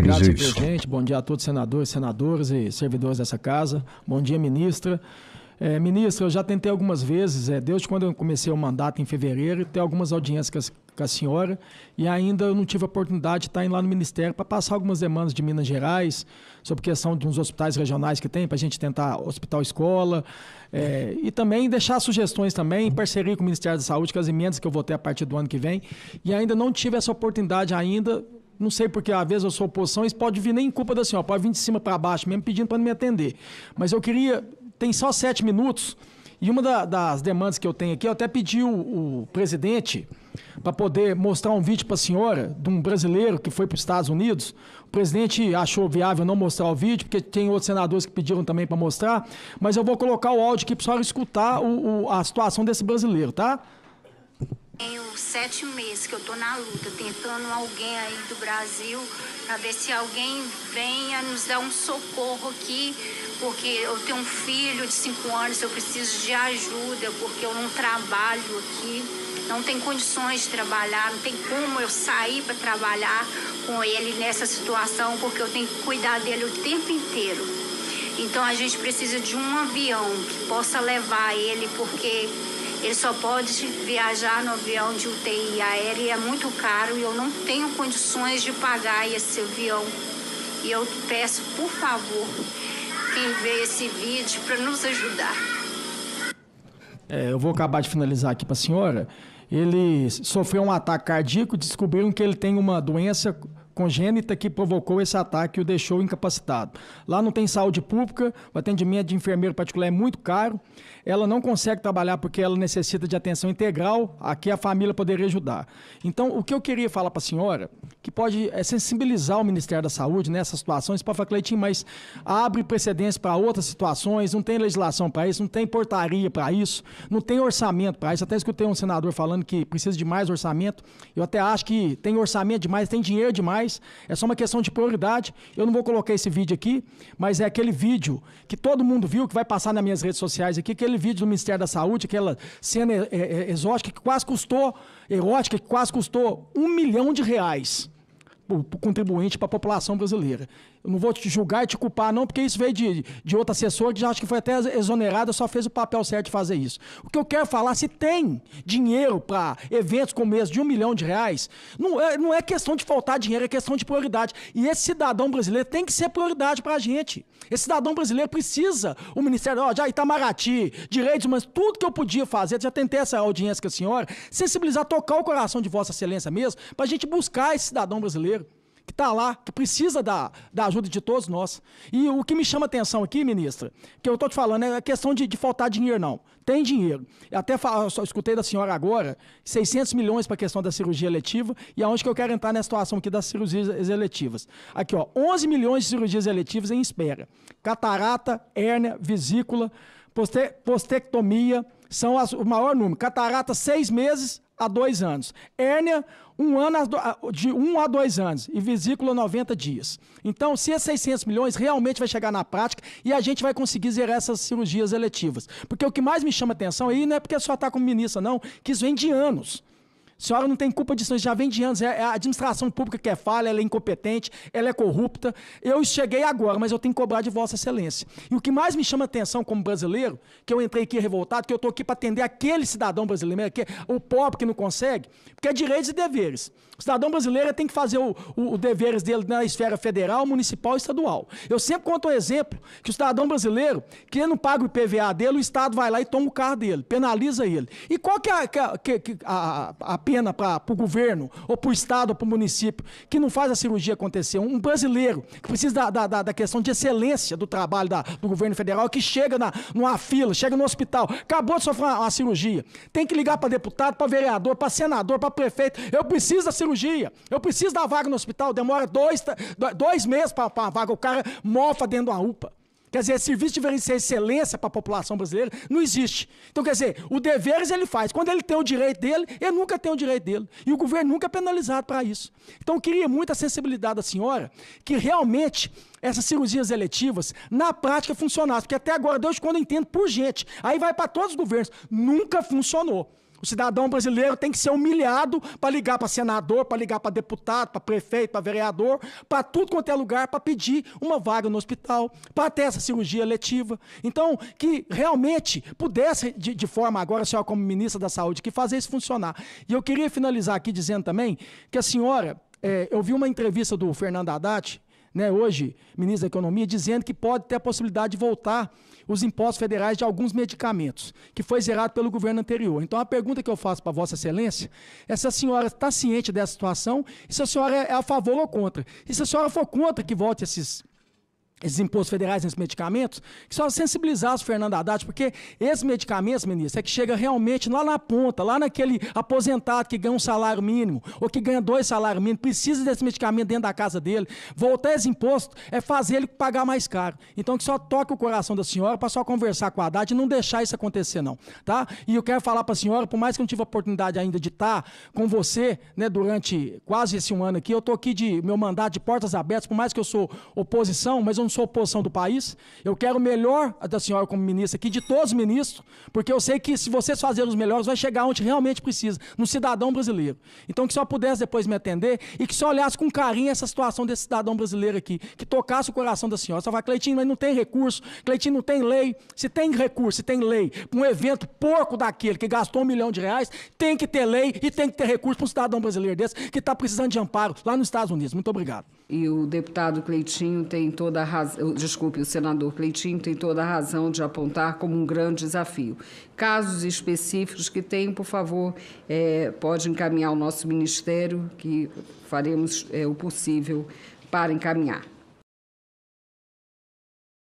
Obrigado, presidente. Bom dia a todos senadores, senadoras e servidores dessa casa. Bom dia, ministra. É, ministra, eu já tentei algumas vezes, é, desde quando eu comecei o mandato em fevereiro, ter algumas audiências com a, senhora e ainda eu não tive a oportunidade de estar indo lá no Ministério para passar algumas demandas de Minas Gerais, sobre questão de uns hospitais regionais que tem, para a gente tentar hospital-escola, é, e também deixar sugestões também, em parceria com o Ministério da Saúde, com as emendas que eu vou ter a partir do ano que vem, e ainda não tive essa oportunidade ainda, não sei porque, às vezes, eu sou oposição, isso pode vir nem em culpa da assim, senhora, pode vir de cima para baixo mesmo pedindo para me atender. Mas eu queria. Tem só sete minutos. E uma da, das demandas que eu tenho aqui, eu até pedi o, o presidente para poder mostrar um vídeo para a senhora de um brasileiro que foi para os Estados Unidos. O presidente achou viável não mostrar o vídeo, porque tem outros senadores que pediram também para mostrar. Mas eu vou colocar o áudio aqui para a senhora escutar o, o, a situação desse brasileiro, tá? Tenho sete meses que eu estou na luta, tentando alguém aí do Brasil para ver se alguém venha nos dar um socorro aqui, porque eu tenho um filho de cinco anos, eu preciso de ajuda, porque eu não trabalho aqui, não tem condições de trabalhar, não tem como eu sair para trabalhar com ele nessa situação, porque eu tenho que cuidar dele o tempo inteiro. Então a gente precisa de um avião que possa levar ele, porque ele só pode viajar no avião de UTI aéreo e é muito caro e eu não tenho condições de pagar esse avião. E eu peço, por favor, quem vê esse vídeo para nos ajudar. É, eu vou acabar de finalizar aqui para a senhora. Ele sofreu um ataque cardíaco, descobriram que ele tem uma doença congênita que provocou esse ataque e o deixou incapacitado. Lá não tem saúde pública, o atendimento de enfermeiro particular é muito caro, ela não consegue trabalhar porque ela necessita de atenção integral, aqui é a família poderia ajudar. Então, o que eu queria falar para a senhora que pode é, sensibilizar o Ministério da Saúde nessas situações para falar, Cleitinho, mas abre precedência para outras situações, não tem legislação para isso, não tem portaria para isso, não tem orçamento para isso. Até escutei um senador falando que precisa de mais orçamento. Eu até acho que tem orçamento demais, tem dinheiro demais, é só uma questão de prioridade. Eu não vou colocar esse vídeo aqui, mas é aquele vídeo que todo mundo viu, que vai passar nas minhas redes sociais aqui, aquele vídeo do Ministério da Saúde, aquela cena eh, eh, exótica que quase custou, erótica, que quase custou um milhão de reais para o contribuinte, para a população brasileira. Eu não vou te julgar e te culpar, não, porque isso veio de, de outro assessor que já acho que foi até exonerado, só fez o papel certo de fazer isso. O que eu quero falar, se tem dinheiro para eventos com menos de um milhão de reais, não é, não é questão de faltar dinheiro, é questão de prioridade. E esse cidadão brasileiro tem que ser prioridade para a gente. Esse cidadão brasileiro precisa. O Ministério, ó, já Itamaraty, direitos humanos, tudo que eu podia fazer, já tentei essa audiência com a senhora, sensibilizar, tocar o coração de Vossa Excelência mesmo, para a gente buscar esse cidadão brasileiro que está lá, que precisa da, da ajuda de todos nós. E o que me chama atenção aqui, ministra, que eu estou te falando, é a questão de, de faltar dinheiro, não. Tem dinheiro. Eu até falo, escutei da senhora agora, 600 milhões para a questão da cirurgia eletiva, e aonde que eu quero entrar nessa situação aqui das cirurgias eletivas. Aqui, ó, 11 milhões de cirurgias eletivas em espera. Catarata, hérnia, vesícula, poste postectomia, são as, o maior número. Catarata, seis meses a dois anos. Hérnia, um ano a, de um a dois anos. E vesícula, 90 dias. Então, se esses é 600 milhões realmente vai chegar na prática e a gente vai conseguir zerar essas cirurgias eletivas. Porque o que mais me chama atenção aí não é porque só está com ministra, não, que isso vem é de anos senhora não tem culpa disso, já vem de anos. É, é a administração pública que é falha, ela é incompetente, ela é corrupta. Eu cheguei agora, mas eu tenho que cobrar de Vossa Excelência. E o que mais me chama atenção como brasileiro, que eu entrei aqui revoltado, que eu estou aqui para atender aquele cidadão brasileiro, que o pobre que não consegue, porque é direitos e deveres. O cidadão brasileiro tem que fazer o, o, o deveres dele na esfera federal, municipal e estadual. Eu sempre conto o um exemplo que o cidadão brasileiro, que ele não paga o IPVA dele, o Estado vai lá e toma o carro dele, penaliza ele. E qual que é a, que, que, a, a pena para o governo, ou para o Estado, ou para o município, que não faz a cirurgia acontecer. Um brasileiro que precisa da, da, da questão de excelência do trabalho da, do governo federal, que chega na, numa fila, chega no hospital, acabou de sofrer uma, uma cirurgia, tem que ligar para deputado, para vereador, para senador, para prefeito. Eu preciso da cirurgia, eu preciso da vaga no hospital. Demora dois, dois meses para a vaga. O cara mofa dentro da UPA. Quer dizer, serviço de excelência para a população brasileira não existe. Então, quer dizer, o deveres ele faz. Quando ele tem o direito dele, ele nunca tem o direito dele. E o governo nunca é penalizado para isso. Então, eu queria muito a sensibilidade da senhora que realmente essas cirurgias eletivas na prática funcionassem. Porque até agora, Deus, quando eu entendo por gente, aí vai para todos os governos, nunca funcionou. O cidadão brasileiro tem que ser humilhado para ligar para senador, para ligar para deputado, para prefeito, para vereador, para tudo quanto é lugar, para pedir uma vaga no hospital, para ter essa cirurgia letiva. Então, que realmente pudesse, de, de forma agora, a senhora como ministra da Saúde, que fazer isso funcionar. E eu queria finalizar aqui dizendo também que a senhora, é, eu vi uma entrevista do Fernando Haddad, né, hoje ministro da Economia, dizendo que pode ter a possibilidade de voltar os impostos federais de alguns medicamentos, que foi zerado pelo governo anterior. Então, a pergunta que eu faço para Vossa Excelência é se a senhora está ciente dessa situação e se a senhora é a favor ou contra. E se a senhora for contra que volte esses esses impostos federais nesses medicamentos, que só sensibilizasse o Fernando Haddad, porque esses medicamentos, ministro, é que chega realmente lá na ponta, lá naquele aposentado que ganha um salário mínimo, ou que ganha dois salários mínimos, precisa desse medicamento dentro da casa dele. Voltar esse imposto é fazer ele pagar mais caro. Então que só toque o coração da senhora para só conversar com a Haddad e não deixar isso acontecer, não. tá? E eu quero falar para a senhora, por mais que eu não tive a oportunidade ainda de estar tá com você, né, durante quase esse um ano aqui, eu estou aqui de meu mandato de portas abertas, por mais que eu sou oposição, mas eu não sou oposição do país. Eu quero o melhor da senhora como ministra aqui, de todos os ministros, porque eu sei que se vocês fazerem os melhores, vai chegar onde realmente precisa, no cidadão brasileiro. Então que só pudesse depois me atender e que só olhasse com carinho essa situação desse cidadão brasileiro aqui, que tocasse o coração da senhora. só vai, Cleitinho, mas não tem recurso, Cleitinho não tem lei. Se tem recurso, se tem lei, para um evento porco daquele que gastou um milhão de reais, tem que ter lei e tem que ter recurso para um cidadão brasileiro desse que está precisando de amparo lá nos Estados Unidos. Muito obrigado. E o deputado Cleitinho tem toda a razão, desculpe, o senador Cleitinho tem toda a razão de apontar como um grande desafio. Casos específicos que tem, por favor, é, pode encaminhar ao nosso ministério, que faremos é, o possível para encaminhar.